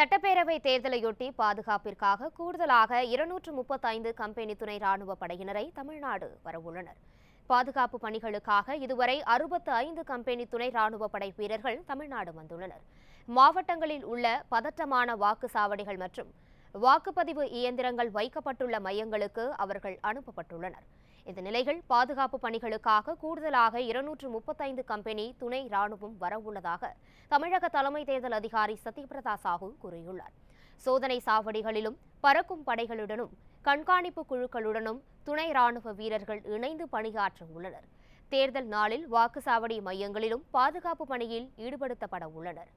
சட்டப்பேரவை தேர்தலையொட்டி பாதுகாப்பிற்காக கூடுதலாக இருநூற்று முப்பத்தைந்து கம்பெனி துணை ராணுவ படையினரை தமிழ்நாடு வரவுள்ளனர் பாதுகாப்பு பணிகளுக்காக இதுவரை அறுபத்து ஐந்து கம்பெனி துணை ராணுவ படை வீரர்கள் தமிழ்நாடு வந்துள்ளனர் மாவட்டங்களில் உள்ள பதற்றமான வாக்கு சாவடிகள் மற்றும் வாக்குப்பதிவு இயந்திரங்கள் வைக்கப்பட்டுள்ள மையங்களுக்கு அவர்கள் அனுப்பப்பட்டுள்ளனர் இந்த நிலையில் பாதுகாப்பு பணிகளுக்காக கூடுதலாக இருநூற்று முப்பத்தைந்து கம்பெனி துணை ராணுவம் வரவுள்ளதாக தமிழக தலைமை தேர்தல் அதிகாரி சத்யபிரதா சாஹூ கூறியுள்ளார் சோதனை சாவடிகளிலும் பறக்கும் படைகளுடனும் கண்காணிப்பு குழுக்களுடனும் துணை ராணுவ வீரர்கள் இணைந்து பணியாற்ற உள்ளனர் தேர்தல் நாளில் வாக்குச்சாவடி மையங்களிலும் பாதுகாப்பு பணியில் ஈடுபடுத்தப்பட உள்ளனர்